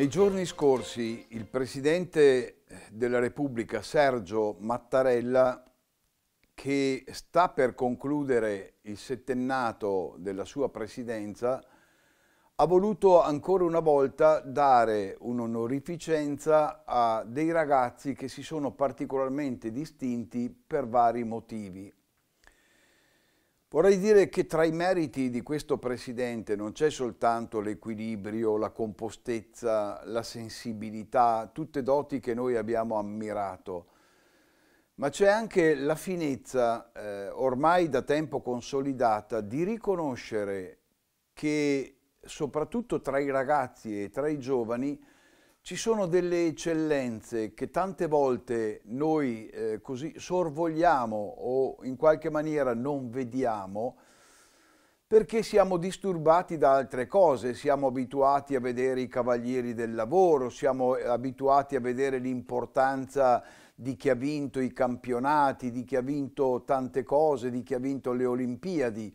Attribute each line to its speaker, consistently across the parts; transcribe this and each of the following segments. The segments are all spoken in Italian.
Speaker 1: Nei giorni scorsi il Presidente della Repubblica Sergio Mattarella, che sta per concludere il settennato della sua presidenza, ha voluto ancora una volta dare un'onorificenza a dei ragazzi che si sono particolarmente distinti per vari motivi, Vorrei dire che tra i meriti di questo Presidente non c'è soltanto l'equilibrio, la compostezza, la sensibilità, tutte doti che noi abbiamo ammirato, ma c'è anche la finezza, eh, ormai da tempo consolidata, di riconoscere che soprattutto tra i ragazzi e tra i giovani ci sono delle eccellenze che tante volte noi eh, così sorvogliamo o in qualche maniera non vediamo perché siamo disturbati da altre cose, siamo abituati a vedere i cavalieri del lavoro, siamo eh, abituati a vedere l'importanza di chi ha vinto i campionati, di chi ha vinto tante cose, di chi ha vinto le Olimpiadi.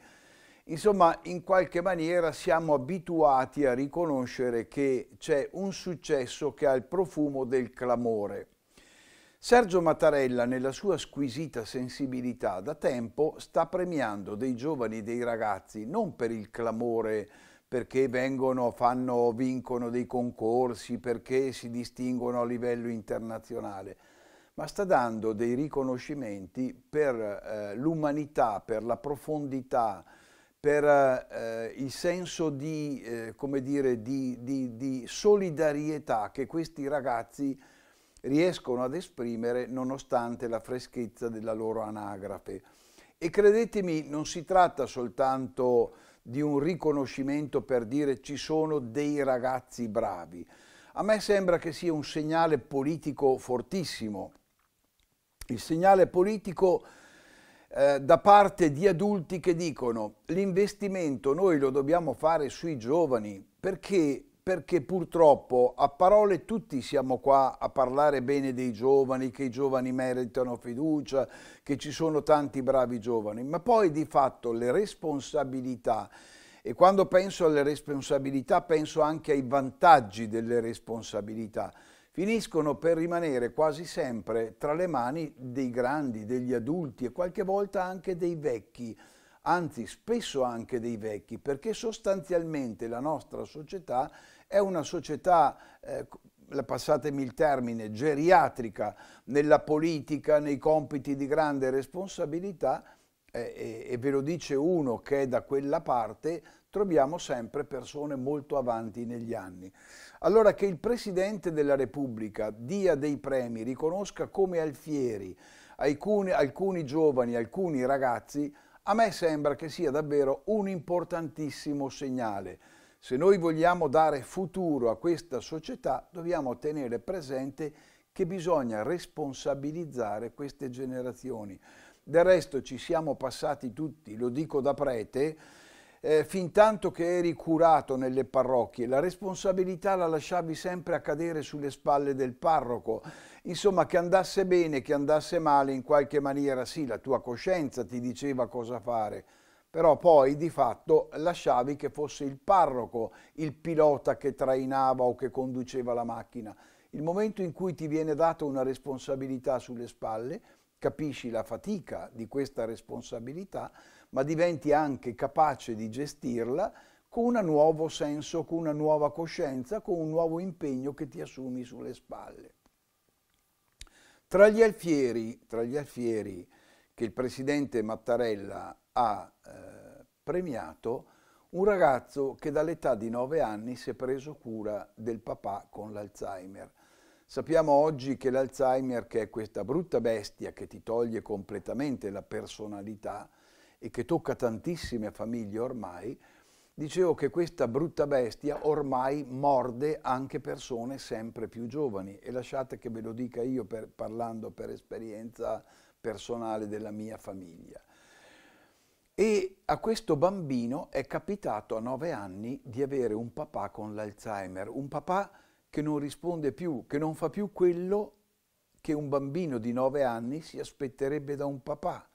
Speaker 1: Insomma, in qualche maniera siamo abituati a riconoscere che c'è un successo che ha il profumo del clamore. Sergio Mattarella, nella sua squisita sensibilità, da tempo sta premiando dei giovani e dei ragazzi non per il clamore, perché vengono, fanno, vincono dei concorsi, perché si distinguono a livello internazionale, ma sta dando dei riconoscimenti per eh, l'umanità, per la profondità, per eh, il senso di, eh, come dire, di, di, di, solidarietà che questi ragazzi riescono ad esprimere nonostante la freschezza della loro anagrafe. E credetemi, non si tratta soltanto di un riconoscimento per dire ci sono dei ragazzi bravi. A me sembra che sia un segnale politico fortissimo. Il segnale politico eh, da parte di adulti che dicono l'investimento noi lo dobbiamo fare sui giovani perché perché purtroppo a parole tutti siamo qua a parlare bene dei giovani, che i giovani meritano fiducia, che ci sono tanti bravi giovani, ma poi di fatto le responsabilità, e quando penso alle responsabilità penso anche ai vantaggi delle responsabilità, finiscono per rimanere quasi sempre tra le mani dei grandi, degli adulti e qualche volta anche dei vecchi, anzi spesso anche dei vecchi, perché sostanzialmente la nostra società è una società, eh, passatemi il termine, geriatrica nella politica, nei compiti di grande responsabilità, eh, e ve lo dice uno che è da quella parte, troviamo sempre persone molto avanti negli anni. Allora che il Presidente della Repubblica dia dei premi, riconosca come Alfieri alcuni, alcuni giovani, alcuni ragazzi, a me sembra che sia davvero un importantissimo segnale. Se noi vogliamo dare futuro a questa società, dobbiamo tenere presente che bisogna responsabilizzare queste generazioni. Del resto ci siamo passati tutti, lo dico da prete, eh, fin tanto che eri curato nelle parrocchie, la responsabilità la lasciavi sempre a cadere sulle spalle del parroco. Insomma, che andasse bene, che andasse male, in qualche maniera sì, la tua coscienza ti diceva cosa fare, però poi di fatto lasciavi che fosse il parroco il pilota che trainava o che conduceva la macchina. Il momento in cui ti viene data una responsabilità sulle spalle, capisci la fatica di questa responsabilità, ma diventi anche capace di gestirla con un nuovo senso, con una nuova coscienza, con un nuovo impegno che ti assumi sulle spalle. Tra gli alfieri, tra gli alfieri che il presidente Mattarella ha eh, premiato, un ragazzo che dall'età di 9 anni si è preso cura del papà con l'Alzheimer. Sappiamo oggi che l'Alzheimer, che è questa brutta bestia che ti toglie completamente la personalità e che tocca tantissime famiglie ormai, dicevo che questa brutta bestia ormai morde anche persone sempre più giovani e lasciate che ve lo dica io per, parlando per esperienza personale della mia famiglia. E a questo bambino è capitato a nove anni di avere un papà con l'Alzheimer, un papà che non risponde più, che non fa più quello che un bambino di nove anni si aspetterebbe da un papà.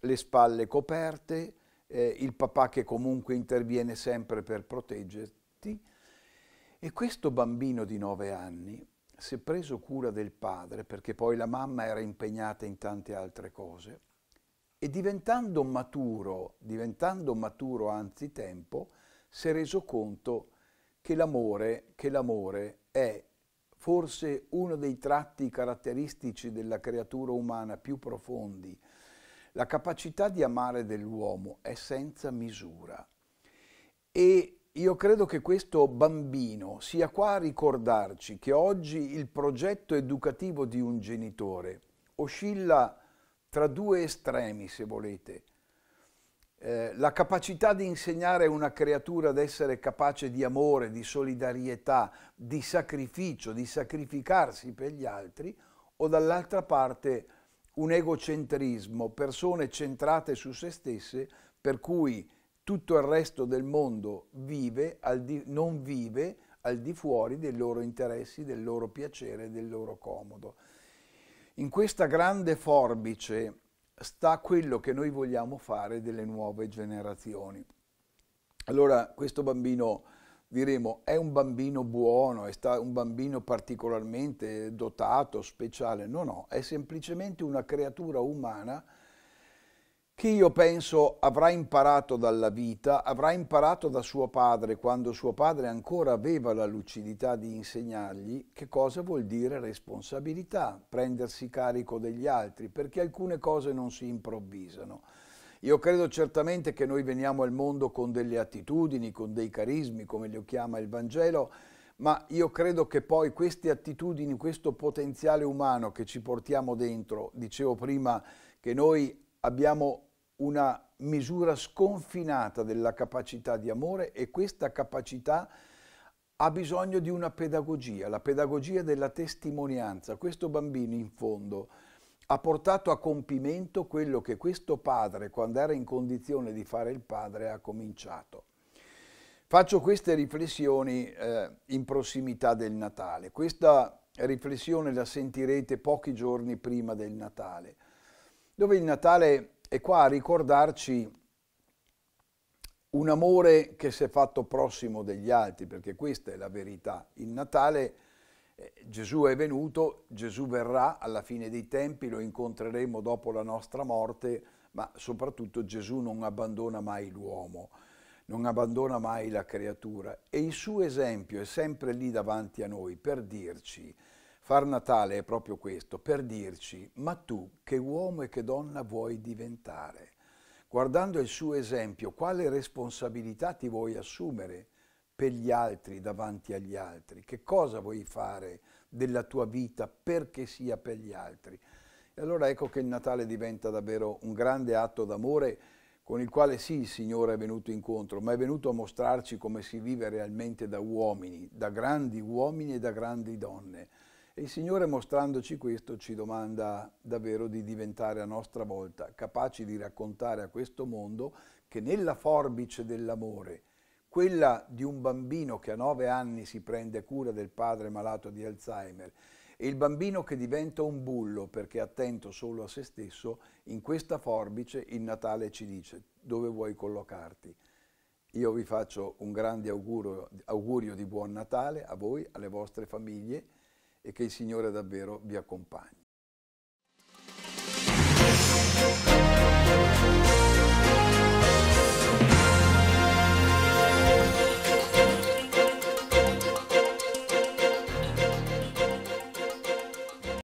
Speaker 1: Le spalle coperte, eh, il papà che comunque interviene sempre per proteggerti. E questo bambino di nove anni si è preso cura del padre, perché poi la mamma era impegnata in tante altre cose, e diventando maturo, diventando maturo anzitempo, si è reso conto che che l'amore, che l'amore è forse uno dei tratti caratteristici della creatura umana più profondi. La capacità di amare dell'uomo è senza misura. E io credo che questo bambino sia qua a ricordarci che oggi il progetto educativo di un genitore oscilla tra due estremi, se volete. Eh, la capacità di insegnare a una creatura ad essere capace di amore, di solidarietà, di sacrificio, di sacrificarsi per gli altri, o dall'altra parte un egocentrismo, persone centrate su se stesse, per cui tutto il resto del mondo vive, di, non vive al di fuori dei loro interessi, del loro piacere, del loro comodo. In questa grande forbice sta quello che noi vogliamo fare delle nuove generazioni. Allora questo bambino diremo è un bambino buono, è un bambino particolarmente dotato, speciale, no no, è semplicemente una creatura umana chi io penso avrà imparato dalla vita, avrà imparato da suo padre quando suo padre ancora aveva la lucidità di insegnargli che cosa vuol dire responsabilità, prendersi carico degli altri, perché alcune cose non si improvvisano. Io credo certamente che noi veniamo al mondo con delle attitudini, con dei carismi, come lo chiama il Vangelo, ma io credo che poi queste attitudini, questo potenziale umano che ci portiamo dentro, dicevo prima che noi abbiamo una misura sconfinata della capacità di amore e questa capacità ha bisogno di una pedagogia, la pedagogia della testimonianza. Questo bambino in fondo ha portato a compimento quello che questo padre, quando era in condizione di fare il padre, ha cominciato. Faccio queste riflessioni eh, in prossimità del Natale. Questa riflessione la sentirete pochi giorni prima del Natale, dove il Natale è qua a ricordarci un amore che si è fatto prossimo degli altri, perché questa è la verità. In Natale eh, Gesù è venuto, Gesù verrà alla fine dei tempi, lo incontreremo dopo la nostra morte, ma soprattutto Gesù non abbandona mai l'uomo, non abbandona mai la creatura e il suo esempio è sempre lì davanti a noi per dirci Far Natale è proprio questo, per dirci, ma tu che uomo e che donna vuoi diventare? Guardando il suo esempio, quale responsabilità ti vuoi assumere per gli altri, davanti agli altri? Che cosa vuoi fare della tua vita perché sia per gli altri? E allora ecco che il Natale diventa davvero un grande atto d'amore con il quale sì il Signore è venuto incontro, ma è venuto a mostrarci come si vive realmente da uomini, da grandi uomini e da grandi donne. E il Signore mostrandoci questo ci domanda davvero di diventare a nostra volta capaci di raccontare a questo mondo che nella forbice dell'amore, quella di un bambino che a nove anni si prende cura del padre malato di Alzheimer e il bambino che diventa un bullo perché è attento solo a se stesso, in questa forbice il Natale ci dice dove vuoi collocarti. Io vi faccio un grande augurio, augurio di buon Natale a voi, alle vostre famiglie e che il Signore davvero vi accompagni.